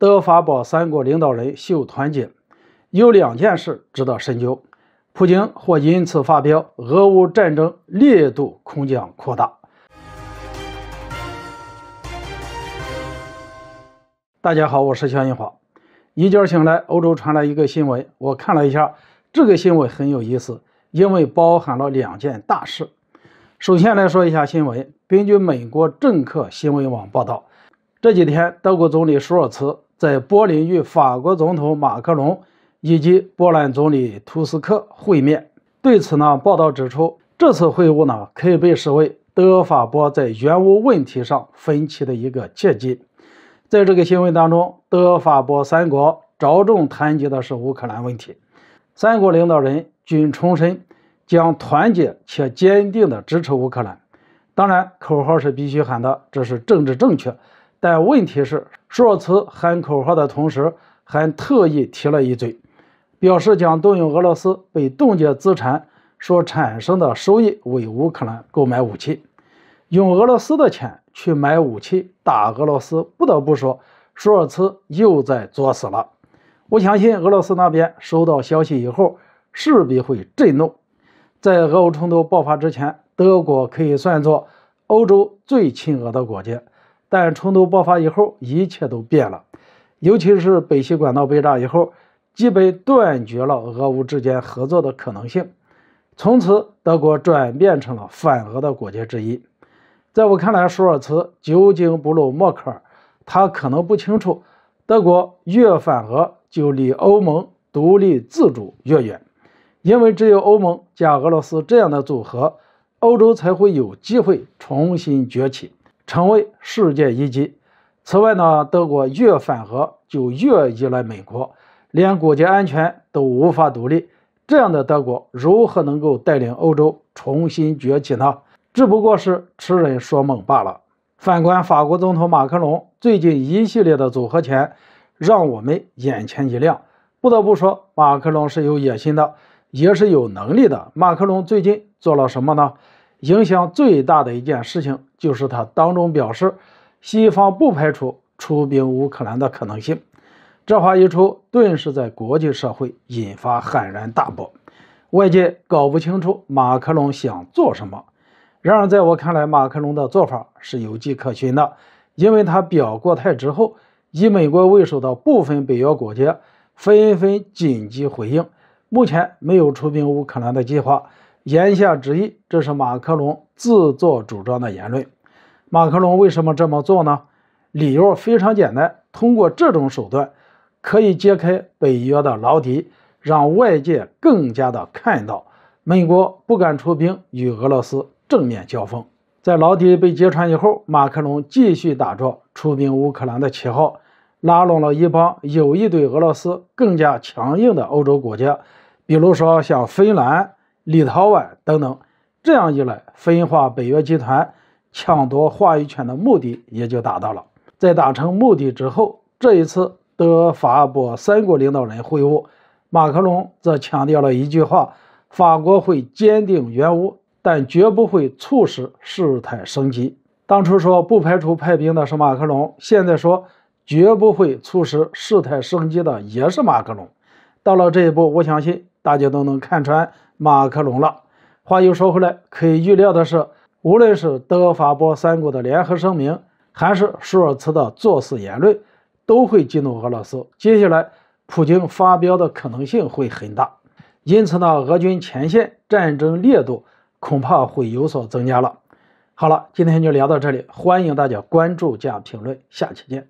德法宝三国领导人秀团结，有两件事值得深究。普京或因此发飙，俄乌战争烈度恐将扩大。大家好，我是肖英华。一觉醒来，欧洲传来一个新闻，我看了一下，这个新闻很有意思，因为包含了两件大事。首先来说一下新闻。根据美国政客新闻网报道，这几天德国总理舒尔茨。在柏林与法国总统马克龙以及波兰总理图斯克会面。对此呢，报道指出，这次会晤呢可以被视为德法波在原乌问题上分歧的一个契机。在这个新闻当中，德法波三国着重谈及的是乌克兰问题。三国领导人均重申将团结且坚定地支持乌克兰。当然，口号是必须喊的，这是政治正确。但问题是，舒尔茨喊口号的同时，还特意提了一嘴，表示将动用俄罗斯被冻结资产所产生的收益为乌克兰购买武器，用俄罗斯的钱去买武器打俄罗斯。不得不说，舒尔茨又在作死了。我相信俄罗斯那边收到消息以后势必会震怒。在俄乌冲突爆发之前，德国可以算作欧洲最亲俄的国家。但冲突爆发以后，一切都变了，尤其是北溪管道被炸以后，基本断绝了俄乌之间合作的可能性。从此，德国转变成了反俄的国家之一。在我看来，舒尔茨久经不露，默克尔他可能不清楚，德国越反俄，就离欧盟独立自主越远。因为只有欧盟加俄罗斯这样的组合，欧洲才会有机会重新崛起。成为世界一级。此外呢，德国越反核就越依赖美国，连国家安全都无法独立，这样的德国如何能够带领欧洲重新崛起呢？只不过是痴人说梦罢了。反观法国总统马克龙，最近一系列的组合拳让我们眼前一亮，不得不说，马克龙是有野心的，也是有能力的。马克龙最近做了什么呢？影响最大的一件事情就是他当众表示，西方不排除出兵乌克兰的可能性。这话一出，顿时在国际社会引发骇然大波。外界搞不清楚马克龙想做什么。然而，在我看来，马克龙的做法是有迹可循的，因为他表过态之后，以美国为首的部分北约国家纷纷紧急回应，目前没有出兵乌克兰的计划。言下之意，这是马克龙自作主张的言论。马克龙为什么这么做呢？理由非常简单，通过这种手段可以揭开北约的老底，让外界更加的看到美国不敢出兵与俄罗斯正面交锋。在老底被揭穿以后，马克龙继续打着出兵乌克兰的旗号，拉拢了一帮有意对俄罗斯更加强硬的欧洲国家，比如说像芬兰。立陶宛等等，这样一来，分化北约集团、抢夺话语权的目的也就达到了。在达成目的之后，这一次德法波三国领导人会晤，马克龙则强调了一句话：法国会坚定援乌，但绝不会促使事态升级。当初说不排除派兵的是马克龙，现在说绝不会促使事态升级的也是马克龙。到了这一步，我相信大家都能看穿。马克龙了，话又说回来，可以预料的是，无论是德法波三国的联合声明，还是舒尔茨的作死言论，都会激怒俄罗斯。接下来，普京发飙的可能性会很大，因此呢，俄军前线战争烈度恐怕会有所增加了。好了，今天就聊到这里，欢迎大家关注加评论，下期见。